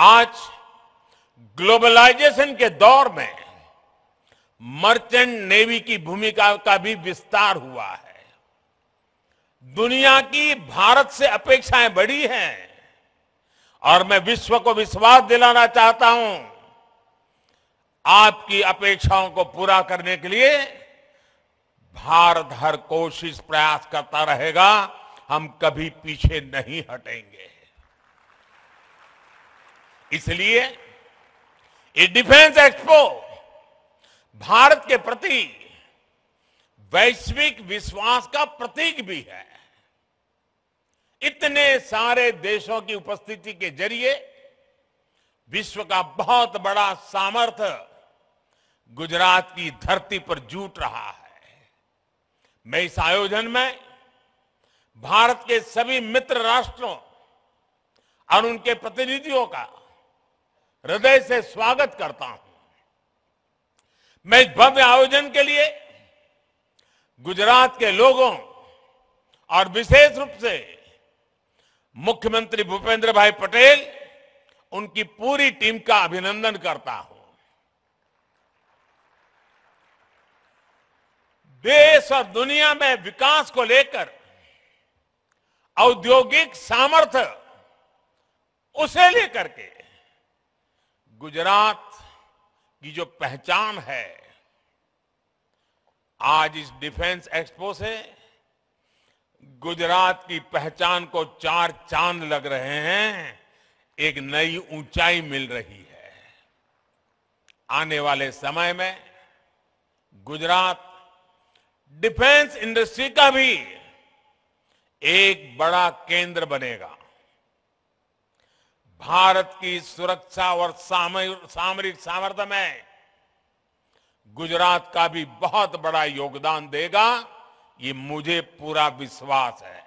आज ग्लोबलाइजेशन के दौर में मर्चेंट नेवी की भूमिका का भी विस्तार हुआ है दुनिया की भारत से अपेक्षाएं बढ़ी हैं और मैं विश्व को विश्वास दिलाना चाहता हूं आपकी अपेक्षाओं को पूरा करने के लिए भारत हर कोशिश प्रयास करता रहेगा हम कभी पीछे नहीं हटेंगे इसलिए ये डिफेंस एक्सपो भारत के प्रति वैश्विक विश्वास का प्रतीक भी है इतने सारे देशों की उपस्थिति के जरिए विश्व का बहुत बड़ा सामर्थ्य गुजरात की धरती पर जूट रहा है मैं इस आयोजन में भारत के सभी मित्र राष्ट्रों और उनके प्रतिनिधियों का हृदय से स्वागत करता हूं मैं इस भव्य आयोजन के लिए गुजरात के लोगों और विशेष रूप से मुख्यमंत्री भूपेंद्र भाई पटेल उनकी पूरी टीम का अभिनंदन करता हूं देश और दुनिया में विकास को लेकर औद्योगिक सामर्थ्य उसे लेकर के गुजरात की जो पहचान है आज इस डिफेंस एक्सपो से गुजरात की पहचान को चार चांद लग रहे हैं एक नई ऊंचाई मिल रही है आने वाले समय में गुजरात डिफेंस इंडस्ट्री का भी एक बड़ा केंद्र बनेगा भारत की सुरक्षा और सामरिक सामर्थ्य में गुजरात का भी बहुत बड़ा योगदान देगा ये मुझे पूरा विश्वास है